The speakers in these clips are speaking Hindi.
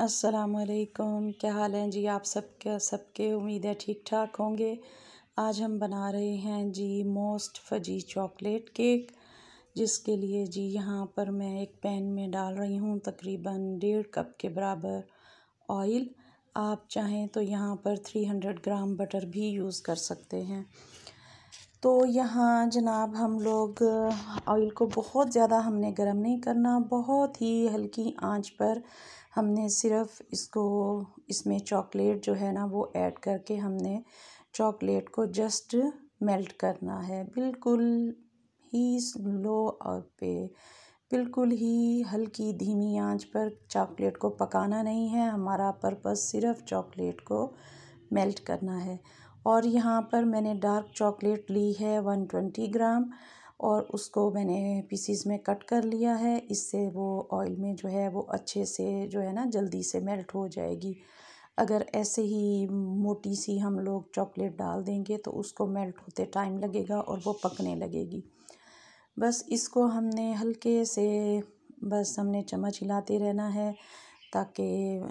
असलकम क्या हाल है जी आप सबके सबके उम्मीद है ठीक ठाक होंगे आज हम बना रहे हैं जी मोस्ट फजी चॉकलेट केक जिसके लिए जी यहाँ पर मैं एक पैन में डाल रही हूँ तकरीबन डेढ़ कप के बराबर ऑयल आप चाहें तो यहाँ पर थ्री हंड्रेड ग्राम बटर भी यूज़ कर सकते हैं तो यहाँ जनाब हम लोग ऑयल को बहुत ज़्यादा हमने गर्म नहीं करना बहुत ही हल्की आंच पर हमने सिर्फ इसको इसमें चॉकलेट जो है ना वो ऐड करके हमने चॉकलेट को जस्ट मेल्ट करना है बिल्कुल ही स्लो और पे बिल्कुल ही हल्की धीमी आंच पर चॉकलेट को पकाना नहीं है हमारा पर्पस सिर्फ चॉकलेट को मेल्ट करना है और यहाँ पर मैंने डार्क चॉकलेट ली है वन ट्वेंटी ग्राम और उसको मैंने पीसीस में कट कर लिया है इससे वो ऑयल में जो है वो अच्छे से जो है ना जल्दी से मेल्ट हो जाएगी अगर ऐसे ही मोटी सी हम लोग चॉकलेट डाल देंगे तो उसको मेल्ट होते टाइम लगेगा और वो पकने लगेगी बस इसको हमने हल्के से बस हमने चम्मच हिलाते रहना है ताकि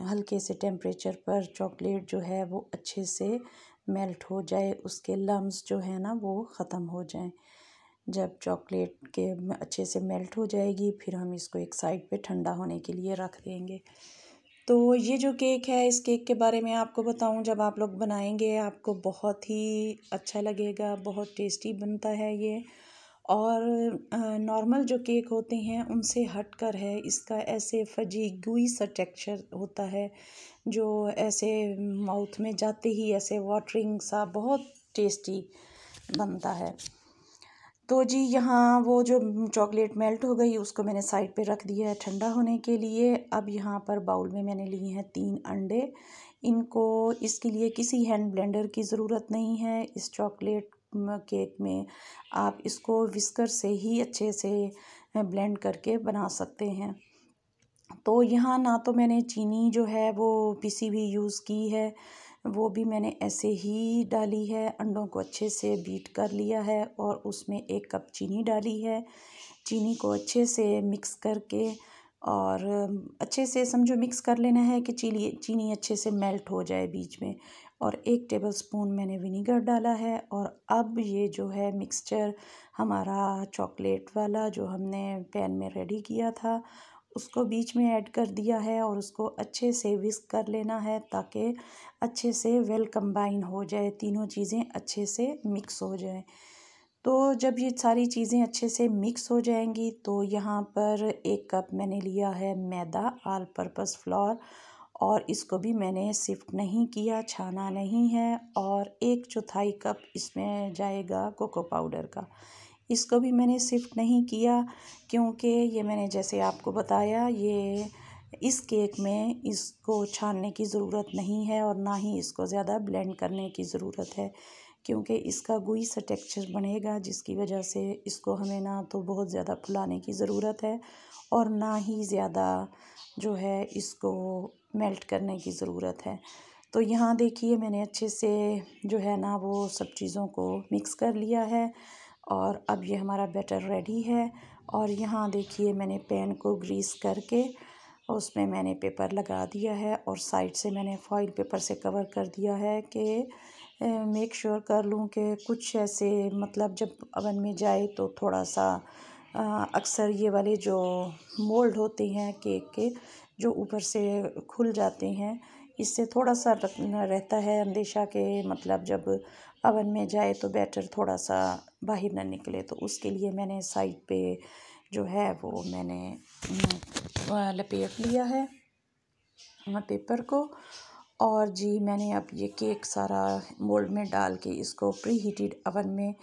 हल्के से टेम्परेचर पर चॉकलेट जो है वो अच्छे से मेल्ट हो जाए उसके लम्स जो है ना वो ख़त्म हो जाए जब चॉकलेट के अच्छे से मेल्ट हो जाएगी फिर हम इसको एक साइड पे ठंडा होने के लिए रख देंगे तो ये जो केक है इस केक के बारे में आपको बताऊं जब आप लोग बनाएंगे आपको बहुत ही अच्छा लगेगा बहुत टेस्टी बनता है ये और नॉर्मल जो केक होते हैं उनसे हट कर है इसका ऐसे फजी गुई सा टेक्सचर होता है जो ऐसे माउथ में जाते ही ऐसे वाटरिंग सा बहुत टेस्टी बनता है तो जी यहाँ वो जो चॉकलेट मेल्ट हो गई उसको मैंने साइड पे रख दिया है ठंडा होने के लिए अब यहाँ पर बाउल में मैंने लिए हैं तीन अंडे इनको इसके लिए किसी हैंड ब्लेंडर की ज़रूरत नहीं है इस चॉकलेट केक में आप इसको विस्कर से ही अच्छे से ब्लेंड करके बना सकते हैं तो यहाँ ना तो मैंने चीनी जो है वो पीसी भी यूज़ की है वो भी मैंने ऐसे ही डाली है अंडों को अच्छे से बीट कर लिया है और उसमें एक कप चीनी डाली है चीनी को अच्छे से मिक्स करके और अच्छे से समझो मिक्स कर लेना है कि चीनी चीनी अच्छे से मेल्ट हो जाए बीच में और एक टेबल स्पून मैंने विनीगर डाला है और अब ये जो है मिक्सचर हमारा चॉकलेट वाला जो हमने पैन में रेडी किया था उसको बीच में ऐड कर दिया है और उसको अच्छे से विस्क कर लेना है ताकि अच्छे से वेल कंबाइन हो जाए तीनों चीज़ें अच्छे से मिक्स हो जाए तो जब ये सारी चीज़ें अच्छे से मिक्स हो जाएंगी तो यहाँ पर एक कप मैंने लिया है मैदा आल पर्पज़ फ्लोर और इसको भी मैंने सिफ्ट नहीं किया छाना नहीं है और एक चौथाई कप इसमें जाएगा कोको पाउडर का इसको भी मैंने सिफ्ट नहीं किया क्योंकि ये मैंने जैसे आपको बताया ये इस केक में इसको छानने की ज़रूरत नहीं है और ना ही इसको ज़्यादा ब्लेंड करने की ज़रूरत है क्योंकि इसका गुई सा टेक्सचर बनेगा जिसकी वजह से इसको हमें ना तो बहुत ज़्यादा फुलाने की ज़रूरत है और ना ही ज़्यादा जो है इसको मेल्ट करने की ज़रूरत है तो यहाँ देखिए मैंने अच्छे से जो है ना वो सब चीज़ों को मिक्स कर लिया है और अब ये हमारा बैटर रेडी है और यहाँ देखिए मैंने पैन को ग्रीस करके उसमें मैंने पेपर लगा दिया है और साइड से मैंने फॉइल पेपर से कवर कर दिया है कि मेक श्योर कर लूँ कि कुछ ऐसे मतलब जब अवन में जाए तो थोड़ा सा अक्सर ये वाले जो मोल्ड होते हैं केक के जो ऊपर से खुल जाते हैं इससे थोड़ा सा रहता है अंदेशा के मतलब जब अवन में जाए तो बैटर थोड़ा सा बाहर ना निकले तो उसके लिए मैंने साइड पे जो है वो मैंने लपेट लिया है पेपर को और जी मैंने अब ये केक सारा मोल्ड में डाल के इसको प्री हीटेड अवन में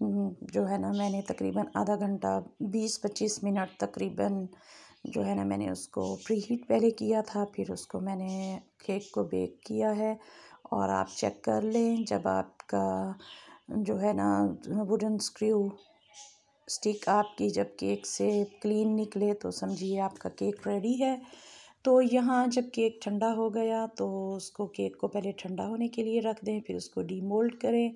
हम्म, जो है ना मैंने तकरीबन आधा घंटा बीस पच्चीस मिनट तकरीबन जो है ना मैंने उसको प्री हीट पहले किया था फिर उसको मैंने केक को बेक किया है और आप चेक कर लें जब आपका जो है ना वुडन स्क्रू स्टिक आपकी जब केक से क्लीन निकले तो समझिए आपका केक रेडी है तो यहाँ जब केक ठंडा हो गया तो उसको केक को पहले ठंडा होने के लिए रख दें फिर उसको डीमोल्ड करें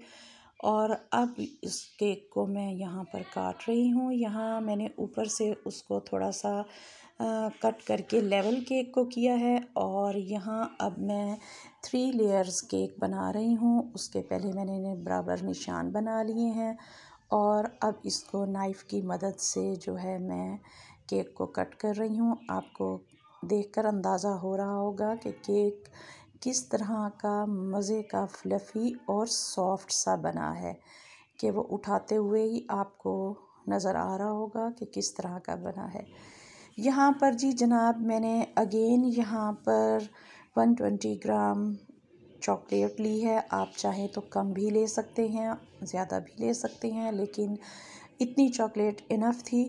और अब इस केक को मैं यहाँ पर काट रही हूँ यहाँ मैंने ऊपर से उसको थोड़ा सा आ, कट करके लेवल केक को किया है और यहाँ अब मैं थ्री लेयर्स केक बना रही हूँ उसके पहले मैंने इन्हें बराबर निशान बना लिए हैं और अब इसको नाइफ़ की मदद से जो है मैं केक को कट कर रही हूँ आपको देखकर अंदाज़ा हो रहा होगा कि केक किस तरह का मज़े का फ्लफ़ी और सॉफ्ट सा बना है कि वो उठाते हुए ही आपको नज़र आ रहा होगा कि किस तरह का बना है यहाँ पर जी जनाब मैंने अगेन यहाँ पर 120 ग्राम चॉकलेट ली है आप चाहें तो कम भी ले सकते हैं ज़्यादा भी ले सकते हैं लेकिन इतनी चॉकलेट इनफ थी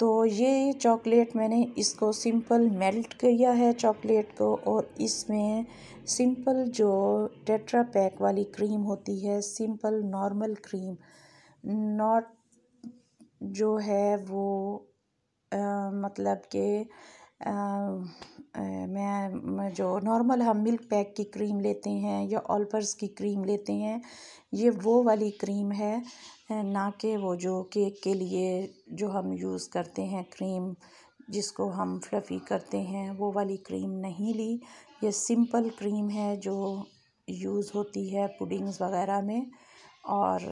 तो ये चॉकलेट मैंने इसको सिंपल मेल्ट किया है चॉकलेट को और इसमें सिंपल जो टेट्रा पैक वाली क्रीम होती है सिंपल नॉर्मल क्रीम नॉट जो है वो आ, मतलब कि मैं जो नॉर्मल हम मिल्क पैक की क्रीम लेते हैं या ऑल्पर्स की क्रीम लेते हैं ये वो वाली क्रीम है ना कि वो जो केक के लिए जो हम यूज़ करते हैं क्रीम जिसको हम फ्लफ़ी करते हैं वो वाली क्रीम नहीं ली ये सिंपल क्रीम है जो यूज़ होती है पुडिंग्स वगैरह में और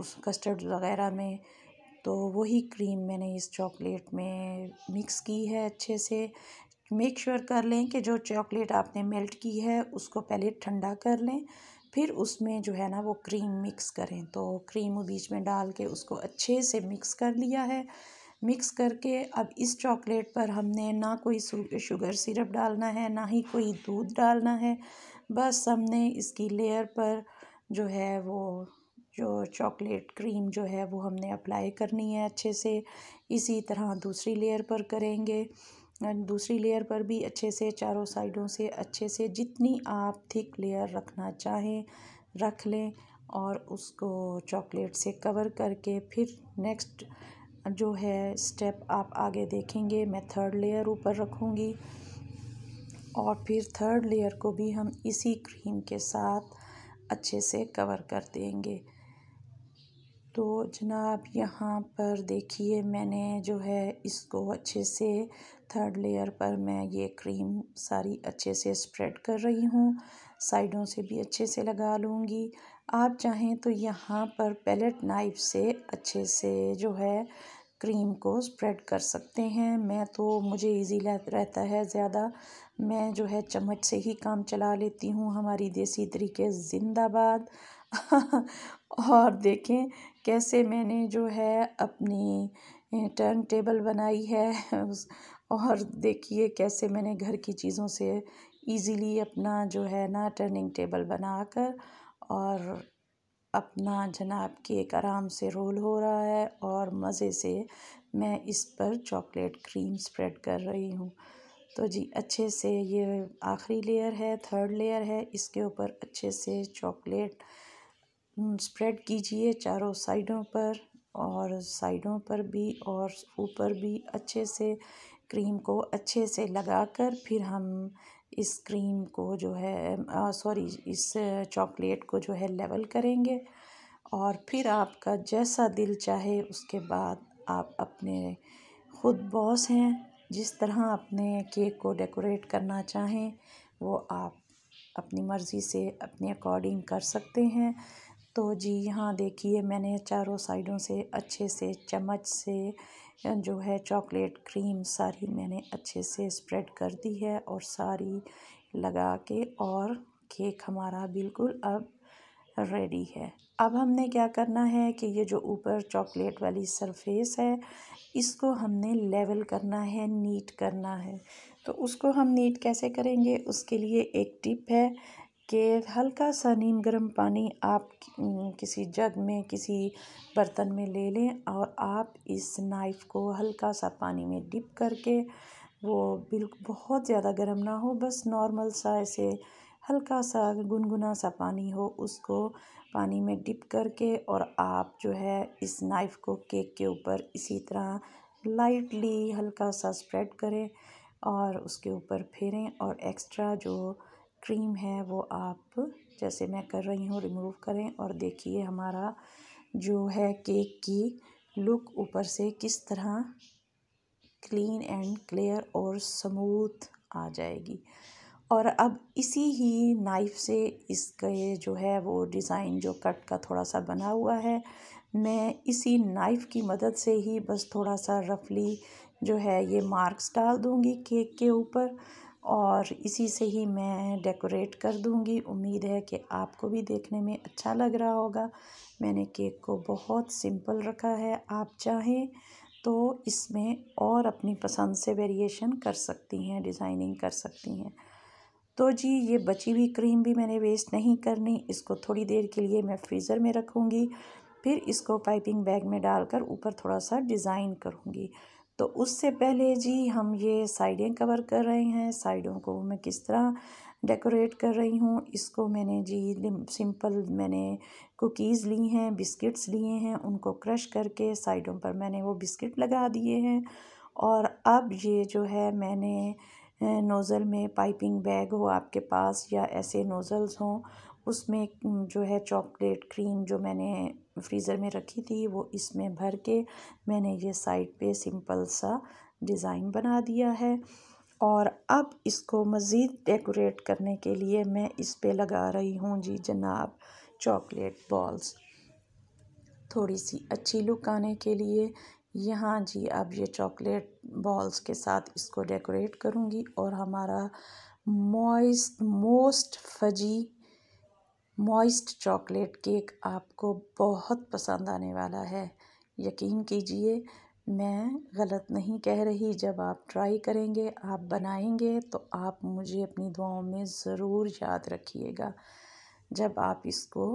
उस कस्टर्ड वगैरह में तो वही क्रीम मैंने इस चॉकलेट में मिक्स की है अच्छे से मेक श्योर sure कर लें कि जो चॉकलेट आपने मेल्ट की है उसको पहले ठंडा कर लें फिर उसमें जो है ना वो क्रीम मिक्स करें तो क्रीम बीच में डाल के उसको अच्छे से मिक्स कर लिया है मिक्स करके अब इस चॉकलेट पर हमने ना कोई शुगर सिरप डालना है ना ही कोई दूध डालना है बस हमने इसकी लेयर पर जो है वो जो चॉकलेट क्रीम जो है वो हमने अप्लाई करनी है अच्छे से इसी तरह दूसरी लेयर पर करेंगे दूसरी लेयर पर भी अच्छे से चारों साइडों से अच्छे से जितनी आप थिक लेयर रखना चाहें रख लें और उसको चॉकलेट से कवर करके फिर नेक्स्ट जो है स्टेप आप आगे देखेंगे मैं थर्ड लेयर ऊपर रखूँगी और फिर थर्ड लेयर को भी हम इसी क्रीम के साथ अच्छे से कवर कर देंगे तो जनाब यहाँ पर देखिए मैंने जो है इसको अच्छे से थर्ड लेयर पर मैं ये क्रीम सारी अच्छे से स्प्रेड कर रही हूँ साइडों से भी अच्छे से लगा लूँगी आप चाहें तो यहाँ पर पैलेट नाइफ से अच्छे से जो है क्रीम को स्प्रेड कर सकते हैं मैं तो मुझे इजी रहता है ज़्यादा मैं जो है चम्मच से ही काम चला लेती हूँ हमारी देसी तरीके जिंदाबाद और देखें कैसे मैंने जो है अपनी टर्न टेबल बनाई है और देखिए कैसे मैंने घर की चीज़ों से इजीली अपना जो है ना टर्निंग टेबल बनाकर और अपना जनाब एक आराम से रोल हो रहा है और मज़े से मैं इस पर चॉकलेट क्रीम स्प्रेड कर रही हूँ तो जी अच्छे से ये आखिरी लेयर है थर्ड लेयर है इसके ऊपर अच्छे से चॉकलेट स्प्रेड कीजिए चारों साइडों पर और साइडों पर भी और ऊपर भी अच्छे से क्रीम को अच्छे से लगाकर फिर हम इस क्रीम को जो है सॉरी इस चॉकलेट को जो है लेवल करेंगे और फिर आपका जैसा दिल चाहे उसके बाद आप अपने ख़ुद बॉस हैं जिस तरह अपने केक को डेकोरेट करना चाहें वो आप अपनी मर्ज़ी से अपने अकॉर्डिंग कर सकते हैं तो जी यहाँ देखिए मैंने चारों साइडों से अच्छे से चम्मच से जो है चॉकलेट क्रीम सारी मैंने अच्छे से स्प्रेड कर दी है और सारी लगा के और केक हमारा बिल्कुल अब रेडी है अब हमने क्या करना है कि ये जो ऊपर चॉकलेट वाली सरफेस है इसको हमने लेवल करना है नीट करना है तो उसको हम नीट कैसे करेंगे उसके लिए एक टिप है कि हल्का सा नीम गर्म पानी आप किसी जग में किसी बर्तन में ले लें और आप इस नाइफ़ को हल्का सा पानी में डिप करके वो बिल्कुल बहुत ज़्यादा गर्म ना हो बस नॉर्मल सा ऐसे हल्का सा गुनगुना सा पानी हो उसको पानी में डिप करके और आप जो है इस नाइफ़ को केक के ऊपर इसी तरह लाइटली हल्का सा स्प्रेड करें और उसके ऊपर फेरें और एक्स्ट्रा जो क्रीम है वो आप जैसे मैं कर रही हूँ रिमूव करें और देखिए हमारा जो है केक की लुक ऊपर से किस तरह क्लीन एंड क्लियर और स्मूथ आ जाएगी और अब इसी ही नाइफ़ से इसके जो है वो डिज़ाइन जो कट का थोड़ा सा बना हुआ है मैं इसी नाइफ़ की मदद से ही बस थोड़ा सा रफली जो है ये मार्क्स डाल दूँगी केक के ऊपर और इसी से ही मैं डेकोरेट कर दूंगी उम्मीद है कि आपको भी देखने में अच्छा लग रहा होगा मैंने केक को बहुत सिंपल रखा है आप चाहें तो इसमें और अपनी पसंद से वेरिएशन कर सकती हैं डिज़ाइनिंग कर सकती हैं तो जी ये बची हुई क्रीम भी मैंने वेस्ट नहीं करनी इसको थोड़ी देर के लिए मैं फ्रीज़र में रखूँगी फिर इसको पाइपिंग बैग में डालकर ऊपर थोड़ा सा डिज़ाइन करूँगी तो उससे पहले जी हम ये साइडें कवर कर रहे हैं साइडों को मैं किस तरह डेकोरेट कर रही हूँ इसको मैंने जी सिंपल मैंने कुकीज़ ली हैं बिस्किट्स लिए हैं उनको क्रश करके साइडों पर मैंने वो बिस्किट लगा दिए हैं और अब ये जो है मैंने नोज़ल में पाइपिंग बैग हो आपके पास या ऐसे नोज़ल्स हों उसमें जो है चॉकलेट क्रीम जो मैंने फ्रीज़र में रखी थी वो इसमें भर के मैंने ये साइड पे सिंपल सा डिज़ाइन बना दिया है और अब इसको मज़ीद डेकोरेट करने के लिए मैं इस पे लगा रही हूँ जी जनाब चॉकलेट बॉल्स थोड़ी सी अच्छी लुक आने के लिए यहाँ जी अब ये चॉकलेट बॉल्स के साथ इसको डेकोरेट करूँगी और हमारा moist most fudgy moist chocolate cake आपको बहुत पसंद आने वाला है यकीन कीजिए मैं गलत नहीं कह रही जब आप ट्राई करेंगे आप बनाएंगे तो आप मुझे अपनी दुआओं में ज़रूर याद रखिएगा जब आप इसको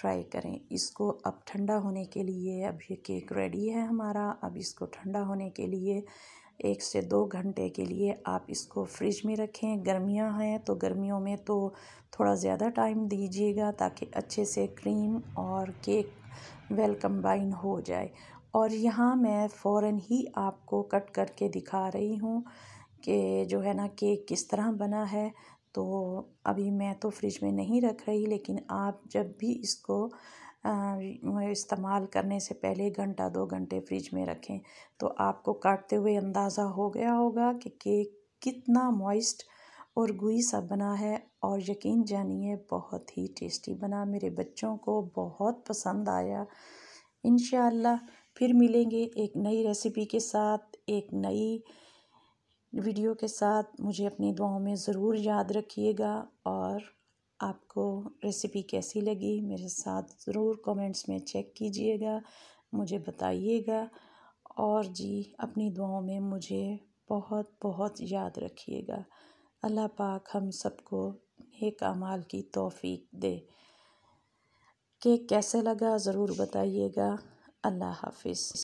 ट्राई करें इसको अब ठंडा होने के लिए अब ये केक रेडी है हमारा अब इसको ठंडा होने के लिए एक से दो घंटे के लिए आप इसको फ्रिज में रखें गर्मियां हैं तो गर्मियों में तो थोड़ा ज़्यादा टाइम दीजिएगा ताकि अच्छे से क्रीम और केक वेल कम्बाइन हो जाए और यहाँ मैं फ़ौर ही आपको कट करके दिखा रही हूँ कि जो है ना केक किस तरह बना है तो अभी मैं तो फ्रिज में नहीं रख रही लेकिन आप जब भी इसको इस्तेमाल करने से पहले घंटा दो घंटे फ्रिज में रखें तो आपको काटते हुए अंदाज़ा हो गया होगा कि केक कितना मॉइस्ट और गुई सा बना है और यकीन जानिए बहुत ही टेस्टी बना मेरे बच्चों को बहुत पसंद आया इन फिर मिलेंगे एक नई रेसिपी के साथ एक नई वीडियो के साथ मुझे अपनी दुआओं में ज़रूर याद रखिएगा और आपको रेसिपी कैसी लगी मेरे साथ ज़रूर कमेंट्स में चेक कीजिएगा मुझे बताइएगा और जी अपनी दुआओं में मुझे बहुत बहुत याद रखिएगा अल्लाह पाक हम सबको एक अमाल की तौफीक दे केक कैसे लगा ज़रूर बताइएगा अल्लाह हाफिज़